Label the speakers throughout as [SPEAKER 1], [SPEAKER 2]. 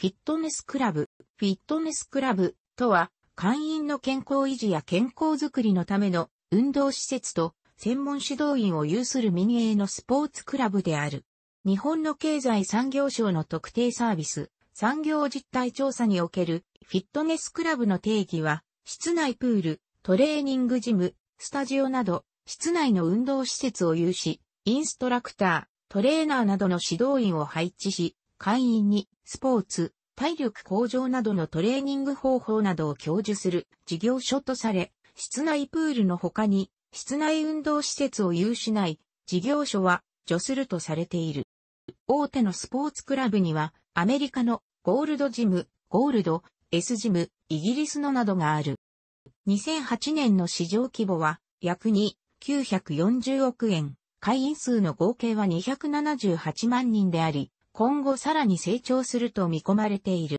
[SPEAKER 1] フィットネスクラブ。フィットネスクラブとは、会員の健康維持や健康づくりのための運動施設と専門指導員を有する民営のスポーツクラブである。日本の経済産業省の特定サービス、産業実態調査におけるフィットネスクラブの定義は、室内プール、トレーニングジム、スタジオなど、室内の運動施設を有し、インストラクター、トレーナーなどの指導員を配置し、会員にスポーツ、体力向上などのトレーニング方法などを教授する事業所とされ、室内プールの他に、室内運動施設を有しない事業所は除するとされている。大手のスポーツクラブには、アメリカのゴールドジム、ゴールド、S ジム、イギリスのなどがある。2008年の市場規模は、約2、940億円、会員数の合計は278万人であり、今後さらに成長すると見込まれている。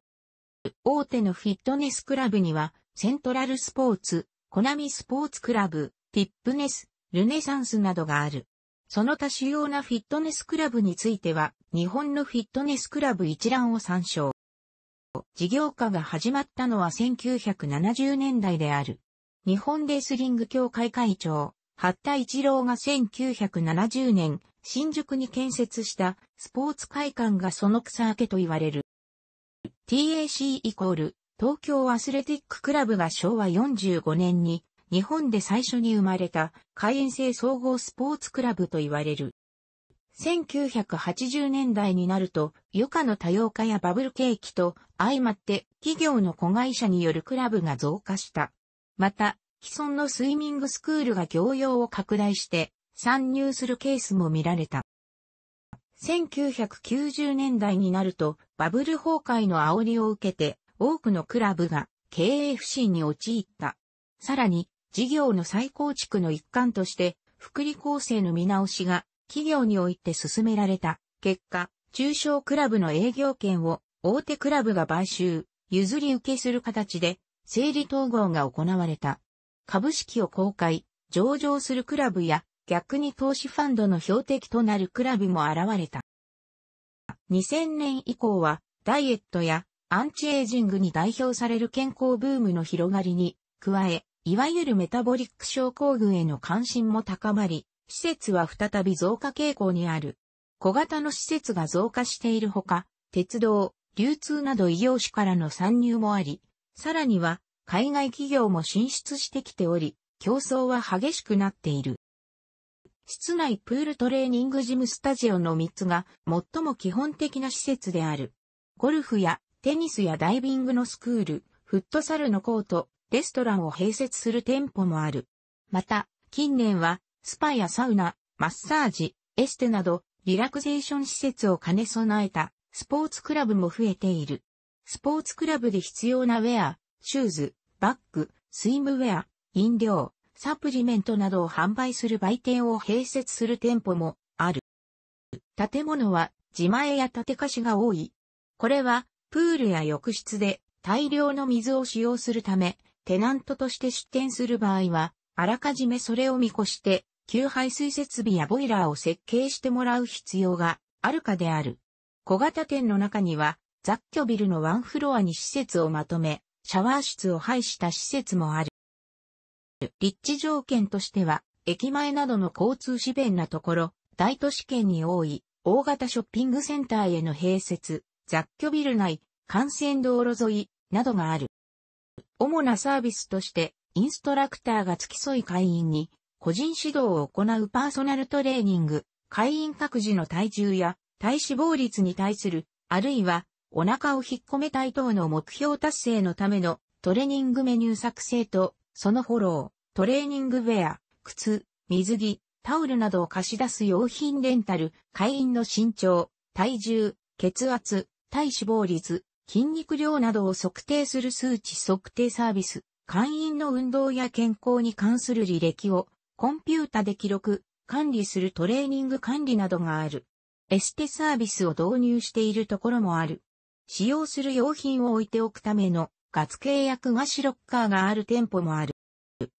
[SPEAKER 1] 大手のフィットネスクラブには、セントラルスポーツ、コナミスポーツクラブ、ティップネス、ルネサンスなどがある。その他主要なフィットネスクラブについては、日本のフィットネスクラブ一覧を参照。事業化が始まったのは1970年代である。日本レスリング協会会長、八田一郎が1970年、新宿に建設したスポーツ会館がその草明けと言われる。TAC イコール東京アスレティッククラブが昭和45年に日本で最初に生まれた会員制総合スポーツクラブと言われる。1980年代になると余暇の多様化やバブル景気と相まって企業の子会社によるクラブが増加した。また、既存のスイミングスクールが業用を拡大して参入するケースも見られた。1990年代になるとバブル崩壊の煽りを受けて多くのクラブが経営不振に陥った。さらに事業の再構築の一環として福利厚生の見直しが企業において進められた結果、中小クラブの営業権を大手クラブが買収、譲り受けする形で整理統合が行われた。株式を公開、上場するクラブや逆に投資ファンドの標的となるクラブも現れた。2000年以降は、ダイエットやアンチエイジングに代表される健康ブームの広がりに、加え、いわゆるメタボリック症候群への関心も高まり、施設は再び増加傾向にある。小型の施設が増加しているほか、鉄道、流通など異業種からの参入もあり、さらには海外企業も進出してきており、競争は激しくなっている。室内プールトレーニングジムスタジオの3つが最も基本的な施設である。ゴルフやテニスやダイビングのスクール、フットサルのコート、レストランを併設する店舗もある。また、近年はスパやサウナ、マッサージ、エステなどリラクゼーション施設を兼ね備えたスポーツクラブも増えている。スポーツクラブで必要なウェア、シューズ、バッグ、スイムウェア、飲料、サプリメントなどを販売する売店を併設する店舗もある。建物は自前や建て貸しが多い。これはプールや浴室で大量の水を使用するため、テナントとして出店する場合は、あらかじめそれを見越して、給排水設備やボイラーを設計してもらう必要があるかである。小型店の中には、雑居ビルのワンフロアに施設をまとめ、シャワー室を配した施設もある。立地条件としては、駅前などの交通資便なところ、大都市圏に多い、大型ショッピングセンターへの併設、雑居ビル内、幹線道路沿い、などがある。主なサービスとして、インストラクターが付き添い会員に、個人指導を行うパーソナルトレーニング、会員各自の体重や体脂肪率に対する、あるいはお腹を引っ込めたい等の目標達成のためのトレーニングメニュー作成とそのフォロー、トレーニングウェア、靴、水着、タオルなどを貸し出す用品レンタル、会員の身長、体重、血圧、体脂肪率、筋肉量などを測定する数値測定サービス、会員の運動や健康に関する履歴をコンピュータで記録、管理するトレーニング管理などがある。エステサービスを導入しているところもある。使用する用品を置いておくための月契約菓子ロッカーがある店舗もある。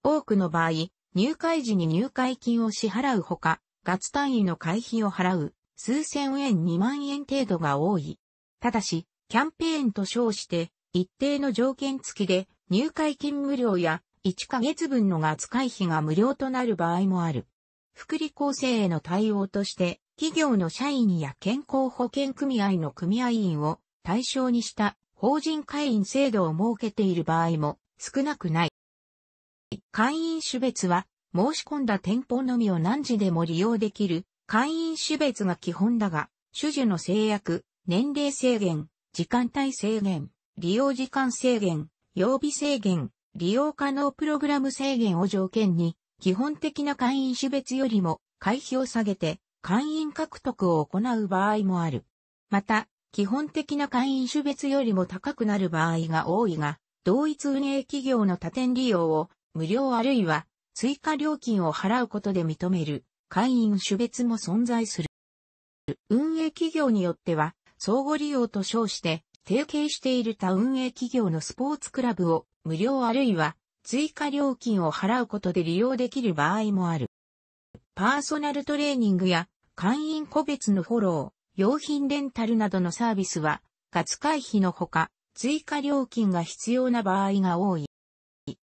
[SPEAKER 1] 多くの場合、入会時に入会金を支払うほか、月単位の会費を払う、数千円2万円程度が多い。ただし、キャンペーンと称して、一定の条件付きで、入会金無料や、1ヶ月分の月会費が無料となる場合もある。福利厚生への対応として、企業の社員や健康保険組合の組合員を対象にした法人会員制度を設けている場合も少なくない。会員種別は、申し込んだ店舗のみを何時でも利用できる、会員種別が基本だが、種々の制約、年齢制限、時間帯制限、利用時間制限、曜日制限、利用可能プログラム制限を条件に、基本的な会員種別よりも会費を下げて会員獲得を行う場合もある。また、基本的な会員種別よりも高くなる場合が多いが、同一運営企業の多点利用を無料あるいは追加料金を払うことで認める会員種別も存在する。運営企業によっては相互利用と称して提携している他運営企業のスポーツクラブを無料あるいは追加料金を払うことで利用できる場合もある。パーソナルトレーニングや会員個別のフォロー、用品レンタルなどのサービスは、活回避のほか、追加料金が必要な場合が多い。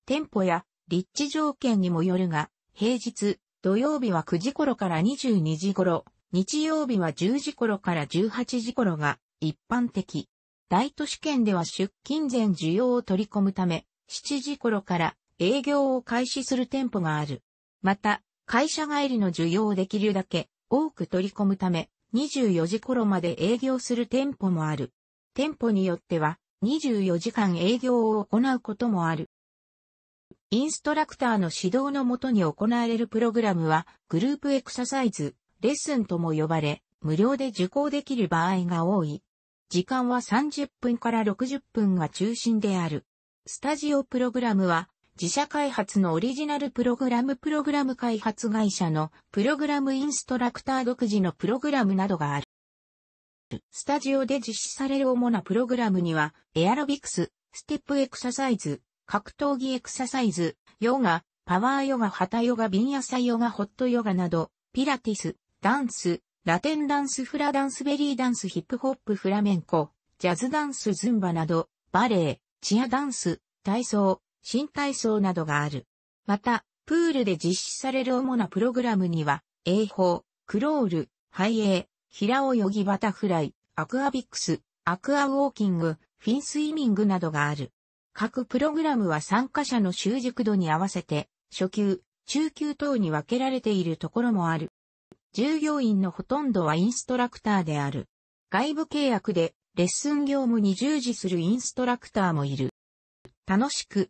[SPEAKER 1] 店舗や立地条件にもよるが、平日、土曜日は9時頃から22時頃、日曜日は10時頃から18時頃が一般的。大都市圏では出勤前需要を取り込むため、7時頃から営業を開始する店舗がある。また、会社帰りの需要をできるだけ多く取り込むため、24時頃まで営業する店舗もある。店舗によっては24時間営業を行うこともある。インストラクターの指導のもとに行われるプログラムはグループエクササイズ、レッスンとも呼ばれ、無料で受講できる場合が多い。時間は30分から60分が中心である。スタジオプログラムは自社開発のオリジナルプログラムプログラム開発会社のプログラムインストラクター独自のプログラムなどがある。スタジオで実施される主なプログラムには、エアロビクス、ステップエクササイズ、格闘技エクササイズ、ヨガ、パワーヨガ、ハタヨガ、ビンヤサヨガ、ホットヨガなど、ピラティス、ダンス、ラテンダンス、フラダンス、ベリーダンス、ヒップホップ、フラメンコ、ジャズダンス、ズンバなど、バレエ、チアダンス、体操、新体操などがある。また、プールで実施される主なプログラムには、泳法、クロール、背泳、平泳ぎバタフライ、アクアビックス、アクアウォーキング、フィンスイミングなどがある。各プログラムは参加者の習熟度に合わせて、初級、中級等に分けられているところもある。従業員のほとんどはインストラクターである。外部契約でレッスン業務に従事するインストラクターもいる。楽しく、